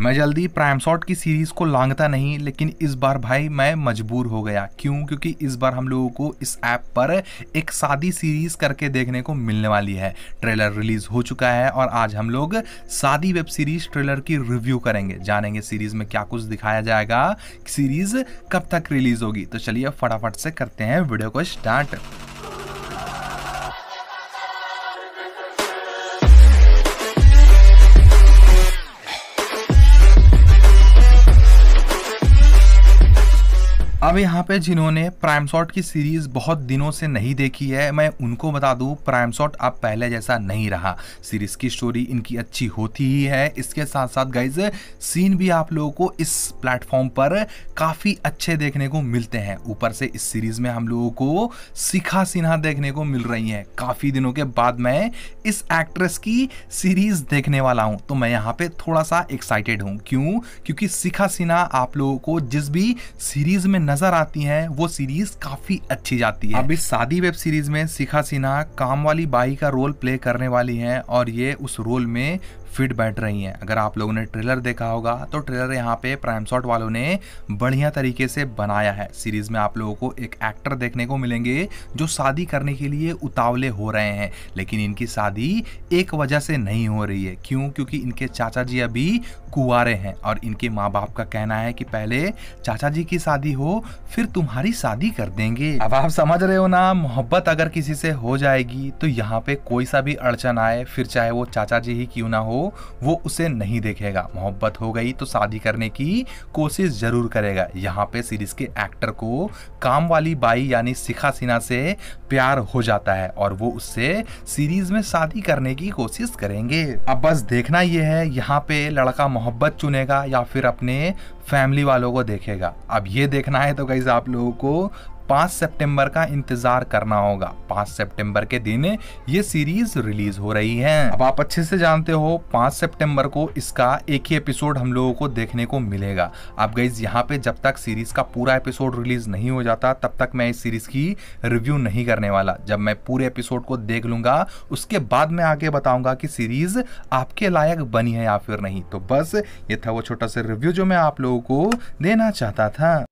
मैं जल्दी prime shot की सीरीज़ को लांगता नहीं लेकिन इस बार भाई मैं मजबूर हो गया क्यों क्योंकि इस बार हम लोगों को इस ऐप पर एक शादी सीरीज़ करके देखने को मिलने वाली है ट्रेलर रिलीज़ हो चुका है और आज हम लोग शादी वेब सीरीज़ ट्रेलर की रिव्यू करेंगे जानेंगे सीरीज़ में क्या कुछ दिखाया जाएगा सीरीज़ कब तक रिलीज़ होगी तो चलिए फटाफट से करते हैं वीडियो को स्टार्ट अब यहाँ पे जिन्होंने प्राइम शॉट की सीरीज़ बहुत दिनों से नहीं देखी है मैं उनको बता दूँ प्राइम शॉट अब पहले जैसा नहीं रहा सीरीज़ की स्टोरी इनकी अच्छी होती ही है इसके साथ साथ गाइज सीन भी आप लोगों को इस प्लेटफॉर्म पर काफ़ी अच्छे देखने को मिलते हैं ऊपर से इस सीरीज़ में हम लोगों को सिखा सिन्हा देखने को मिल रही हैं काफ़ी दिनों के बाद मैं इस एक्ट्रेस की सीरीज़ देखने वाला हूँ तो मैं यहाँ पर थोड़ा सा एक्साइटेड हूँ क्यों क्योंकि सिखा सिन्हा आप लोगों को जिस भी सीरीज़ में नजर आती हैं वो सीरीज काफी अच्छी जाती है अब इस शादी वेब सीरीज में शिखा सिन्हा काम वाली बाई का रोल प्ले करने वाली हैं और ये उस रोल में फिट बैठ रही हैं अगर आप लोगों ने ट्रेलर देखा होगा तो ट्रेलर यहाँ पे प्राइम शॉट वालों ने बढ़िया तरीके से बनाया है सीरीज में आप लोगों को एक एक्टर देखने को मिलेंगे जो शादी करने के लिए उतावले हो रहे हैं लेकिन इनकी शादी एक वजह से नहीं हो रही है क्यों क्योंकि इनके चाचा जी अभी कुआरे हैं और इनके माँ बाप का कहना है कि पहले चाचा जी की शादी हो फिर तुम्हारी शादी कर देंगे अब आप समझ रहे हो ना मोहब्बत अगर किसी से हो जाएगी तो यहाँ पे कोई सा भी अड़चन आए फिर चाहे वो चाचा जी ही क्यों ना हो वो उसे नहीं देखेगा मोहब्बत हो गई तो शादी करने की कोशिश जरूर करेगा यहाँ पे सीरीज के एक्टर को काम वाली बाई यानी शिखा सिन्हा से प्यार हो जाता है और वो उससे सीरीज में शादी करने की कोशिश करेंगे अब बस देखना यह है यहाँ पे लड़का मोहब्बत चुनेगा या फिर अपने फैमिली वालों को देखेगा अब ये देखना है तो कैसे आप लोगों को पांच सितंबर का इंतजार करना होगा पांच सितंबर के दिन ये सीरीज रिलीज हो रही है अब आप अच्छे से जानते हो पांच सितंबर को इसका एक ही एपिसोड हम लोगों को देखने को मिलेगा अब गई यहाँ पे जब तक सीरीज का पूरा एपिसोड रिलीज नहीं हो जाता तब तक मैं इस सीरीज की रिव्यू नहीं करने वाला जब मैं पूरे एपिसोड को देख लूंगा उसके बाद मैं आगे बताऊंगा कि सीरीज आपके लायक बनी है या फिर नहीं तो बस ये था वो छोटा सा रिव्यू जो मैं आप लोगों को देना चाहता था